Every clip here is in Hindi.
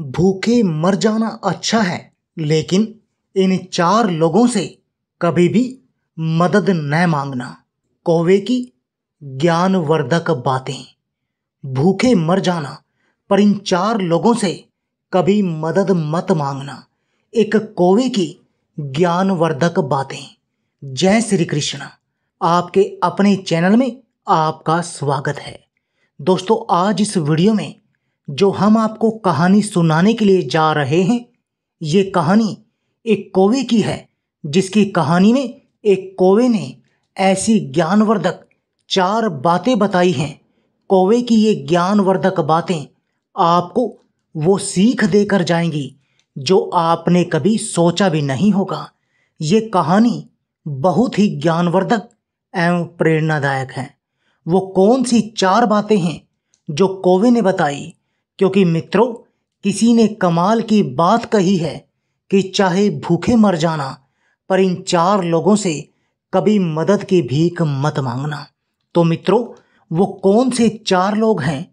भूखे मर जाना अच्छा है लेकिन इन चार लोगों से कभी भी मदद न मांगना कौवे की ज्ञानवर्धक बातें भूखे मर जाना पर इन चार लोगों से कभी मदद मत मांगना एक कौवे की ज्ञानवर्धक बातें जय श्री कृष्ण आपके अपने चैनल में आपका स्वागत है दोस्तों आज इस वीडियो में जो हम आपको कहानी सुनाने के लिए जा रहे हैं ये कहानी एक कोवे की है जिसकी कहानी में एक कोवे ने ऐसी ज्ञानवर्धक चार बातें बताई हैं कोवे की ये ज्ञानवर्धक बातें आपको वो सीख देकर जाएंगी जो आपने कभी सोचा भी नहीं होगा ये कहानी बहुत ही ज्ञानवर्धक एवं प्रेरणादायक है वो कौन सी चार बातें हैं जो कोवे ने बताई क्योंकि मित्रों किसी ने कमाल की बात कही है कि चाहे भूखे मर जाना पर इन चार लोगों से कभी मदद की भीख मत मांगना तो मित्रों वो कौन से चार लोग हैं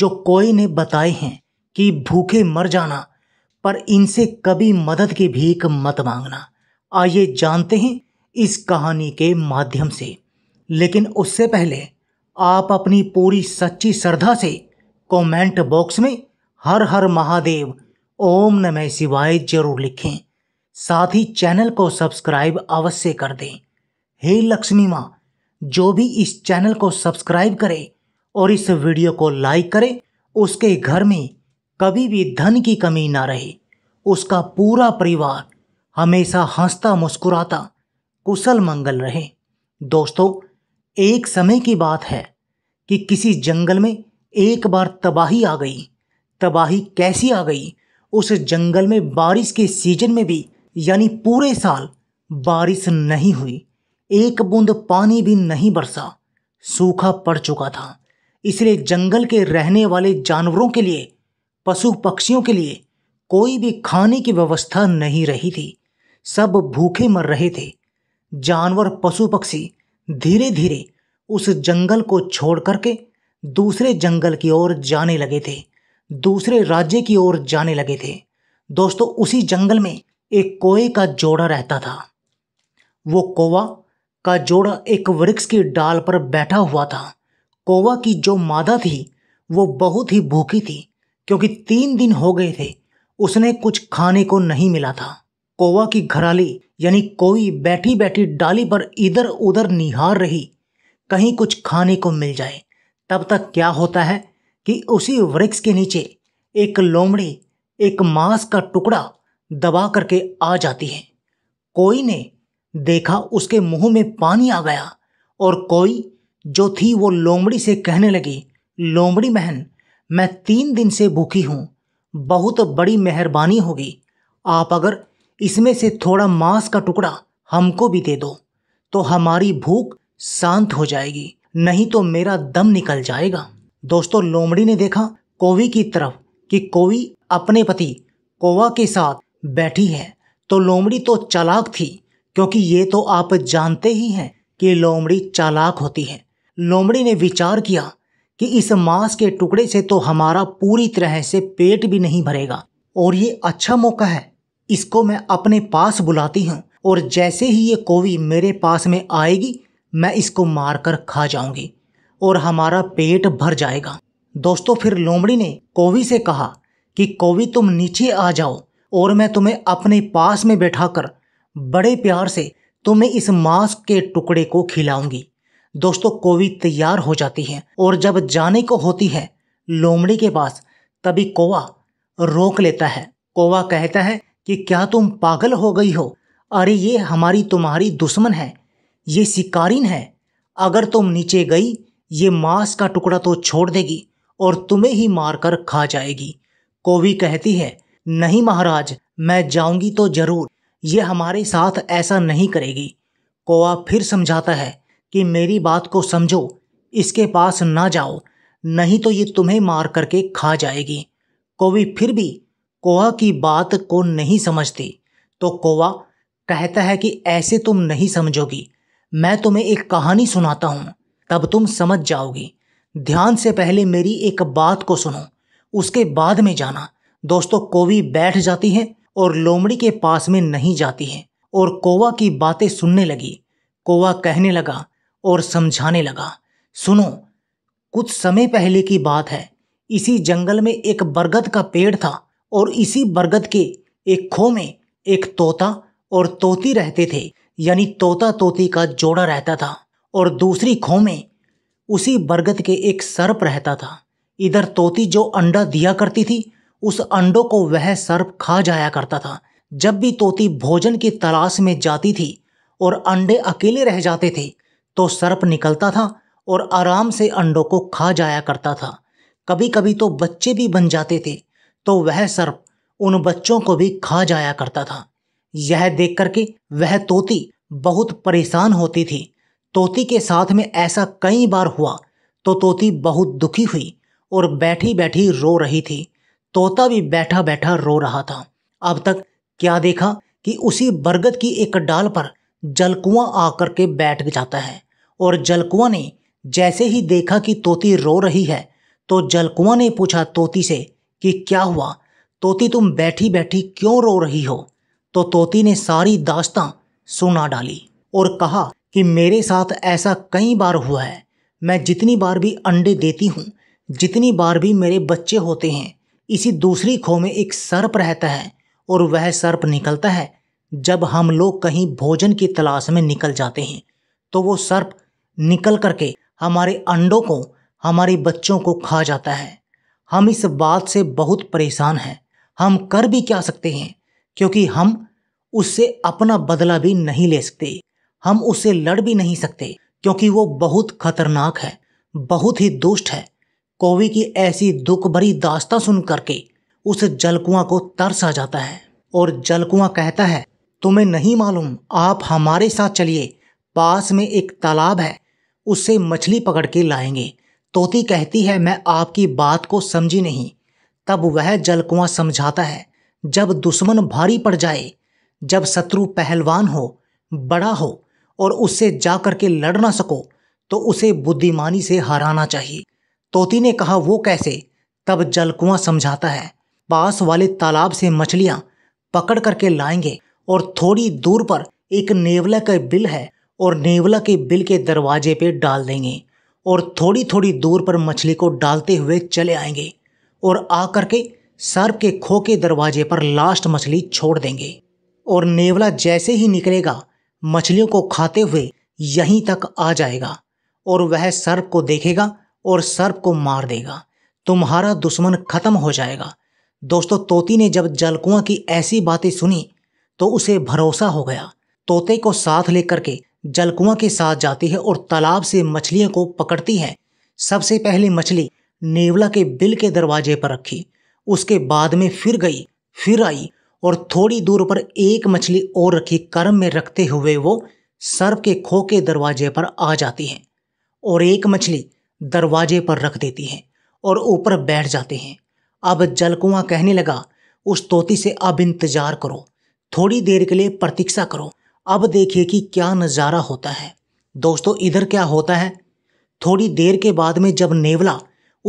जो कोई ने बताए हैं कि भूखे मर जाना पर इनसे कभी मदद की भीख मत मांगना आइए जानते हैं इस कहानी के माध्यम से लेकिन उससे पहले आप अपनी पूरी सच्ची श्रद्धा से कमेंट बॉक्स में हर हर महादेव ओम नमः शिवाय जरूर लिखें साथ ही चैनल को सब्सक्राइब अवश्य कर दें हे लक्ष्मी माँ जो भी इस चैनल को सब्सक्राइब करे और इस वीडियो को लाइक करे उसके घर में कभी भी धन की कमी ना रहे उसका पूरा परिवार हमेशा हंसता मुस्कुराता कुशल मंगल रहे दोस्तों एक समय की बात है कि किसी जंगल में एक बार तबाही आ गई तबाही कैसी आ गई उस जंगल में बारिश के सीजन में भी यानी पूरे साल बारिश नहीं हुई एक बूंद पानी भी नहीं बरसा सूखा पड़ चुका था इसलिए जंगल के रहने वाले जानवरों के लिए पशु पक्षियों के लिए कोई भी खाने की व्यवस्था नहीं रही थी सब भूखे मर रहे थे जानवर पशु पक्षी धीरे धीरे उस जंगल को छोड़ करके दूसरे जंगल की ओर जाने लगे थे दूसरे राज्य की ओर जाने लगे थे दोस्तों उसी जंगल में एक कोए का जोड़ा रहता था वो कोवा का जोड़ा एक वृक्ष की डाल पर बैठा हुआ था कोवा की जो मादा थी वो बहुत ही भूखी थी क्योंकि तीन दिन हो गए थे उसने कुछ खाने को नहीं मिला था कोवा की घराली यानी कोई बैठी बैठी डाली पर इधर उधर निहार रही कहीं कुछ खाने को मिल जाए तब तक क्या होता है कि उसी वृक्ष के नीचे एक लोमड़ी एक मांस का टुकड़ा दबा करके आ जाती है कोई ने देखा उसके मुंह में पानी आ गया और कोई जो थी वो लोमड़ी से कहने लगी लोमड़ी बहन मैं तीन दिन से भूखी हूँ बहुत बड़ी मेहरबानी होगी आप अगर इसमें से थोड़ा मांस का टुकड़ा हमको भी दे दो तो हमारी भूख शांत हो जाएगी नहीं तो मेरा दम निकल जाएगा दोस्तों लोमड़ी ने देखा कोवी की तरफ कि कोवी अपने पति कोवा के साथ बैठी है तो लोमड़ी तो चालाक थी क्योंकि ये तो आप जानते ही हैं कि लोमड़ी चालाक होती है लोमड़ी ने विचार किया कि इस मांस के टुकड़े से तो हमारा पूरी तरह से पेट भी नहीं भरेगा और ये अच्छा मौका है इसको मैं अपने पास बुलाती हूँ और जैसे ही ये कोवी मेरे पास में आएगी मैं इसको मारकर खा जाऊंगी और हमारा पेट भर जाएगा दोस्तों फिर लोमड़ी ने कोवी से कहा कि कोवी तुम नीचे आ जाओ और मैं तुम्हें अपने पास में बैठाकर बड़े प्यार से तुम्हें इस मांस के टुकड़े को खिलाऊंगी दोस्तों कोवी तैयार हो जाती है और जब जाने को होती है लोमड़ी के पास तभी कोवा रोक लेता है कोवा कहता है कि क्या तुम पागल हो गई हो अरे ये हमारी तुम्हारी दुश्मन है ये शिकारिन है अगर तुम नीचे गई ये मांस का टुकड़ा तो छोड़ देगी और तुम्हें ही मारकर खा जाएगी कोवी कहती है नहीं महाराज मैं जाऊंगी तो जरूर ये हमारे साथ ऐसा नहीं करेगी कोआ फिर समझाता है कि मेरी बात को समझो इसके पास ना जाओ नहीं तो ये तुम्हें मार करके खा जाएगी कोवी फिर भी कोआ की बात को नहीं समझती तो कोवा कहता है कि ऐसे तुम नहीं समझोगी मैं तुम्हें एक कहानी सुनाता हूँ तब तुम समझ जाओगी ध्यान से पहले मेरी एक बात को सुनो उसके बाद में जाना दोस्तों कोवी बैठ जाती है और लोमड़ी के पास में नहीं जाती है और कोवा की बातें सुनने लगी कोवा कहने लगा और समझाने लगा सुनो कुछ समय पहले की बात है इसी जंगल में एक बरगद का पेड़ था और इसी बरगद के एक खो में एक तोता और तोती रहते थे यानी तोता तोती का जोड़ा रहता था और दूसरी खो में उसी बरगद के एक सर्प रहता था इधर तोती जो अंडा दिया करती थी उस अंडों को वह सर्प खा जाया करता था जब भी तोती भोजन की तलाश में जाती थी और अंडे अकेले रह जाते थे तो सर्प निकलता था और आराम से अंडों को खा जाया करता था कभी कभी तो बच्चे भी बन जाते थे तो वह सर्प उन बच्चों को भी खा जाया करता था यह देख करके वह तोती बहुत परेशान होती थी तोती के साथ में ऐसा कई बार हुआ तो तोती बहुत दुखी हुई और बैठी बैठी रो रही थी तोता भी बैठा बैठा रो रहा था अब तक क्या देखा कि उसी बरगद की एक डाल पर जलकुआ आकर के बैठ जाता है और जलकुआ ने जैसे ही देखा कि तोती रो रही है तो जलकुआ ने पूछा तोती से कि क्या हुआ तोती तुम बैठी बैठी क्यों रो रही हो तो तोती ने सारी दास्तां सुना डाली और कहा कि मेरे साथ ऐसा कई बार हुआ है मैं जितनी बार भी अंडे देती हूँ जितनी बार भी मेरे बच्चे होते हैं इसी दूसरी खो में एक सर्प रहता है और वह सर्प निकलता है जब हम लोग कहीं भोजन की तलाश में निकल जाते हैं तो वो सर्प निकल करके हमारे अंडों को हमारे बच्चों को खा जाता है हम इस बात से बहुत परेशान हैं हम कर भी क्या सकते हैं क्योंकि हम उससे अपना बदला भी नहीं ले सकते हम उससे लड़ भी नहीं सकते क्योंकि वो बहुत खतरनाक है बहुत ही दुष्ट है कोवी की ऐसी दुख भरी दास्ता सुन करके उस जलकुआ को तरस आ जाता है और जलकुआ कहता है तुम्हें नहीं मालूम आप हमारे साथ चलिए पास में एक तालाब है उससे मछली पकड़ के लाएंगे तोती कहती है मैं आपकी बात को समझी नहीं तब वह जलकुआ समझाता है जब दुश्मन भारी पड़ जाए जब शत्रु पहलवान हो बड़ा हो और उससे जा करके लड़ ना सको तो उसे बुद्धिमानी से हराना चाहिए तोती ने कहा वो कैसे तब जलकुआ समझाता है पास वाले तालाब से मछलियां पकड़ करके लाएंगे और थोड़ी दूर पर एक नेवला का बिल है और नेवला के बिल के दरवाजे पे डाल देंगे और थोड़ी थोड़ी दूर पर मछली को डालते हुए चले आएंगे और आ करके के सर्प के खो के दरवाजे पर लास्ट मछली छोड़ देंगे और नेवला जैसे ही निकलेगा मछलियों को खाते हुए यहीं तक आ जाएगा और वह सर्प को देखेगा और सर्प को मार देगा तुम्हारा दुश्मन खत्म हो जाएगा दोस्तों तोती ने जब जलकुआ की ऐसी बातें सुनी तो उसे भरोसा हो गया तोते को साथ लेकर के जलकुआ के साथ जाती है और तालाब से मछलियों को पकड़ती है सबसे पहले मछली नेवला के बिल के दरवाजे पर रखी उसके बाद में फिर गई फिर आई और थोड़ी दूर पर एक मछली और रखी कर्म में रखते हुए वो सर्प के खो के दरवाजे पर आ जाती है और एक मछली दरवाजे पर रख देती है और ऊपर बैठ जाते हैं अब जलकुआ कहने लगा उस तोती से अब इंतजार करो थोड़ी देर के लिए प्रतीक्षा करो अब देखिए कि क्या नज़ारा होता है दोस्तों इधर क्या होता है थोड़ी देर के बाद में जब नेवला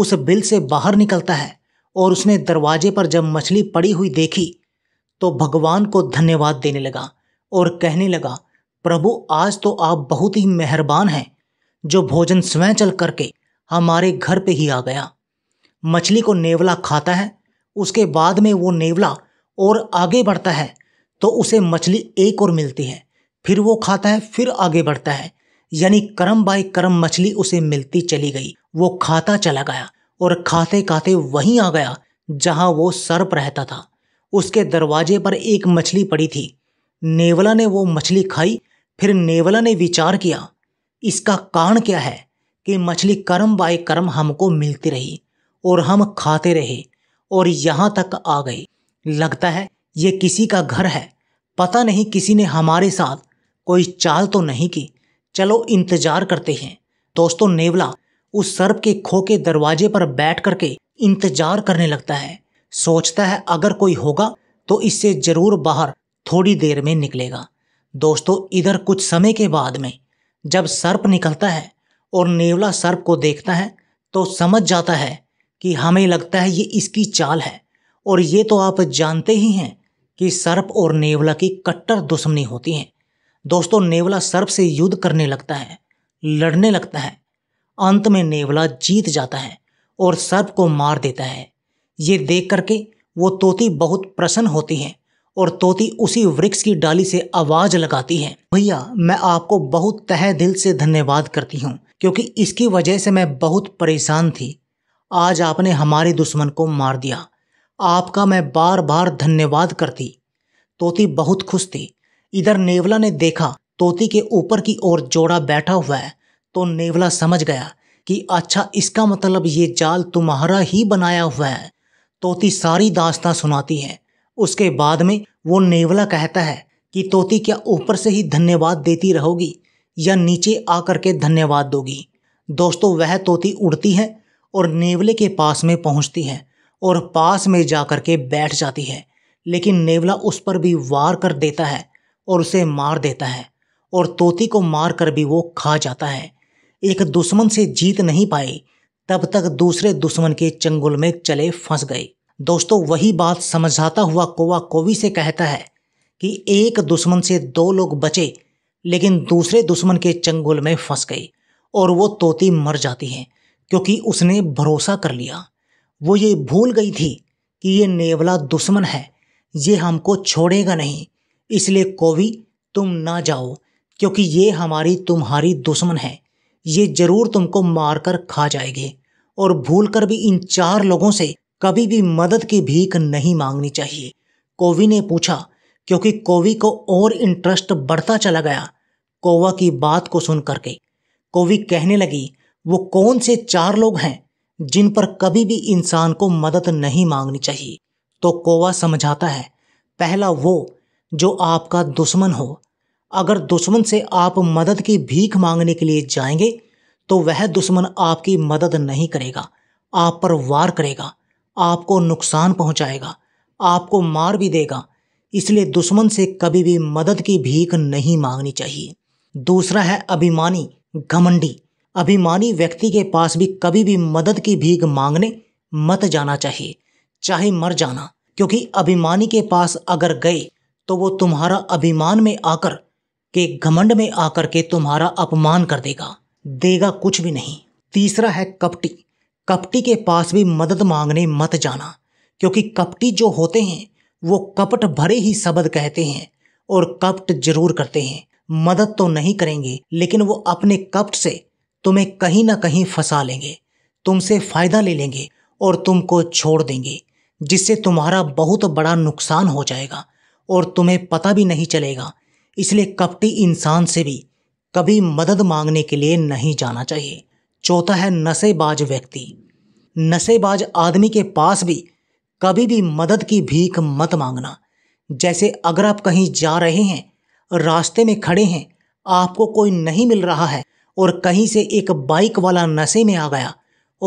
उस बिल से बाहर निकलता है और उसने दरवाजे पर जब मछली पड़ी हुई देखी तो भगवान को धन्यवाद देने लगा और कहने लगा प्रभु आज तो आप बहुत ही मेहरबान हैं जो भोजन स्वयं चल करके हमारे घर पे ही आ गया मछली को नेवला खाता है उसके बाद में वो नेवला और आगे बढ़ता है तो उसे मछली एक और मिलती है फिर वो खाता है फिर आगे बढ़ता है यानी कर्म बाय कर्म मछली उसे मिलती चली गई वो खाता चला गया और खाते खाते वहीं आ गया जहां वो सर्प रहता था उसके दरवाजे पर एक मछली पड़ी थी नेवला ने वो मछली खाई फिर नेवला ने विचार किया इसका कारण क्या है कि मछली कर्म बाय कर्म हमको मिलती रही और हम खाते रहे और यहाँ तक आ गए लगता है ये किसी का घर है पता नहीं किसी ने हमारे साथ कोई चाल तो नहीं की चलो इंतजार करते हैं दोस्तों नेवला उस सर्प के खो के दरवाजे पर बैठ करके इंतजार करने लगता है सोचता है अगर कोई होगा तो इससे जरूर बाहर थोड़ी देर में निकलेगा दोस्तों इधर कुछ समय के बाद में जब सर्प निकलता है और नेवला सर्प को देखता है तो समझ जाता है कि हमें लगता है ये इसकी चाल है और ये तो आप जानते ही हैं कि सर्प और नेवला की कट्टर दुश्मनी होती है दोस्तों नेवला सर्प से युद्ध करने लगता है लड़ने लगता है अंत में नेवला जीत जाता है और सर्प को मार देता है ये देख करके वो तोती बहुत प्रसन्न होती है और तोती उसी वृक्ष की डाली से आवाज़ लगाती है भैया मैं आपको बहुत तह दिल से धन्यवाद करती हूँ क्योंकि इसकी वजह से मैं बहुत परेशान थी आज आपने हमारे दुश्मन को मार दिया आपका मैं बार बार धन्यवाद करती तोती बहुत खुश थी इधर नेवला ने देखा तोती के ऊपर की ओर जोड़ा बैठा हुआ है तो नेवला समझ गया कि अच्छा इसका मतलब ये जाल तुम्हारा ही बनाया हुआ है तोती सारी दास्तां सुनाती है उसके बाद में वो नेवला कहता है कि तोती क्या ऊपर से ही धन्यवाद देती रहोगी या नीचे आकर के धन्यवाद दोगी दोस्तों वह तोती उड़ती है और नेवले के पास में पहुंचती है और पास में जा कर के बैठ जाती है लेकिन नेवला उस पर भी वार कर देता है और उसे मार देता है और तोती को मार कर भी वो खा जाता है एक दुश्मन से जीत नहीं पाए तब तक दूसरे दुश्मन के चंगुल में चले फंस गए दोस्तों वही बात समझाता हुआ कोवा कोवी से कहता है कि एक दुश्मन से दो लोग बचे लेकिन दूसरे दुश्मन के चंगुल में फंस गए और वो तोती मर जाती है क्योंकि उसने भरोसा कर लिया वो ये भूल गई थी कि ये नेवला दुश्मन है ये हमको छोड़ेगा नहीं इसलिए कोवी तुम ना जाओ क्योंकि ये हमारी तुम्हारी दुश्मन है ये जरूर तुमको मारकर खा जाएगी और भूलकर भी इन चार लोगों से कभी भी मदद की भीख नहीं मांगनी चाहिए कोवी ने पूछा क्योंकि कोवी को और इंटरेस्ट बढ़ता चला गया कोवा की बात को सुन करके कोवी कहने लगी वो कौन से चार लोग हैं जिन पर कभी भी इंसान को मदद नहीं मांगनी चाहिए तो कोवा समझाता है पहला वो जो आपका दुश्मन हो अगर दुश्मन से आप मदद की भीख मांगने के लिए जाएंगे तो वह दुश्मन आपकी मदद नहीं करेगा आप पर वार करेगा आपको नुकसान पहुंचाएगा आपको मार भी देगा इसलिए दुश्मन से कभी भी मदद की भीख नहीं मांगनी चाहिए दूसरा है अभिमानी घमंडी अभिमानी व्यक्ति के पास भी कभी भी मदद की भीख मांगने मत जाना चाहिए चाहे मर जाना क्योंकि अभिमानी के पास अगर गए तो वो तुम्हारा अभिमान में आकर कि घमंड में आकर के तुम्हारा अपमान कर देगा देगा कुछ भी नहीं तीसरा है कपटी कपटी के पास भी मदद मांगने मत जाना क्योंकि कपटी जो होते हैं वो कपट भरे ही शब्द कहते हैं और कपट जरूर करते हैं मदद तो नहीं करेंगे लेकिन वो अपने कपट से तुम्हें कहीं ना कहीं फंसा लेंगे तुमसे फ़ायदा ले लेंगे और तुमको छोड़ देंगे जिससे तुम्हारा बहुत बड़ा नुकसान हो जाएगा और तुम्हें पता भी नहीं चलेगा इसलिए कपटी इंसान से भी कभी मदद मांगने के लिए नहीं जाना चाहिए चौथा है नशेबाज व्यक्ति नशेबाज आदमी के पास भी कभी भी मदद की भीख मत मांगना जैसे अगर आप कहीं जा रहे हैं रास्ते में खड़े हैं आपको कोई नहीं मिल रहा है और कहीं से एक बाइक वाला नशे में आ गया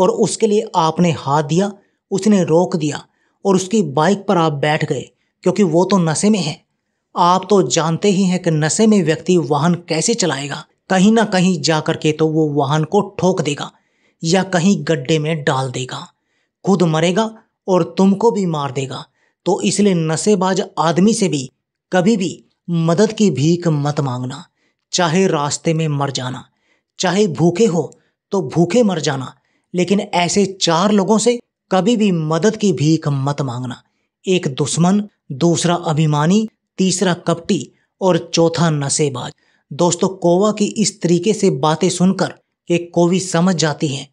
और उसके लिए आपने हाथ दिया उसने रोक दिया और उसकी बाइक पर आप बैठ गए क्योंकि वो तो नशे में है आप तो जानते ही हैं कि नशे में व्यक्ति वाहन कैसे चलाएगा कहीं ना कहीं जा करके के तो वो वाहन को ठोक देगा या कहीं गड्ढे में डाल देगा खुद मरेगा और तुमको भी मार देगा तो इसलिए नशेबाज आदमी से भी कभी भी मदद की भीख मत मांगना चाहे रास्ते में मर जाना चाहे भूखे हो तो भूखे मर जाना लेकिन ऐसे चार लोगों से कभी भी मदद की भीख मत मांगना एक दुश्मन दूसरा अभिमानी तीसरा कपटी और चौथा नशेबाज दोस्तों कोवा की इस तरीके से बातें सुनकर एक कोवी समझ जाती हैं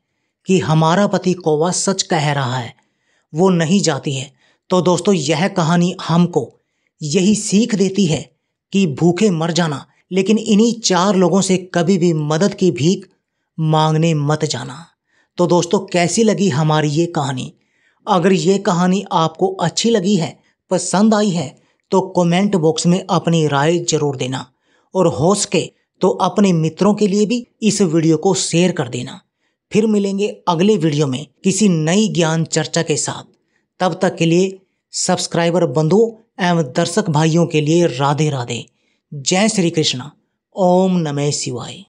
कि हमारा पति कोवा सच कह रहा है वो नहीं जाती है तो दोस्तों यह कहानी हमको यही सीख देती है कि भूखे मर जाना लेकिन इन्हीं चार लोगों से कभी भी मदद की भीख मांगने मत जाना तो दोस्तों कैसी लगी हमारी ये कहानी अगर ये कहानी आपको अच्छी लगी है पसंद आई है तो कमेंट बॉक्स में अपनी राय जरूर देना और हो सके तो अपने मित्रों के लिए भी इस वीडियो को शेयर कर देना फिर मिलेंगे अगले वीडियो में किसी नई ज्ञान चर्चा के साथ तब तक के लिए सब्सक्राइबर बंधुओं एवं दर्शक भाइयों के लिए राधे राधे जय श्री कृष्ण ओम नमः शिवाय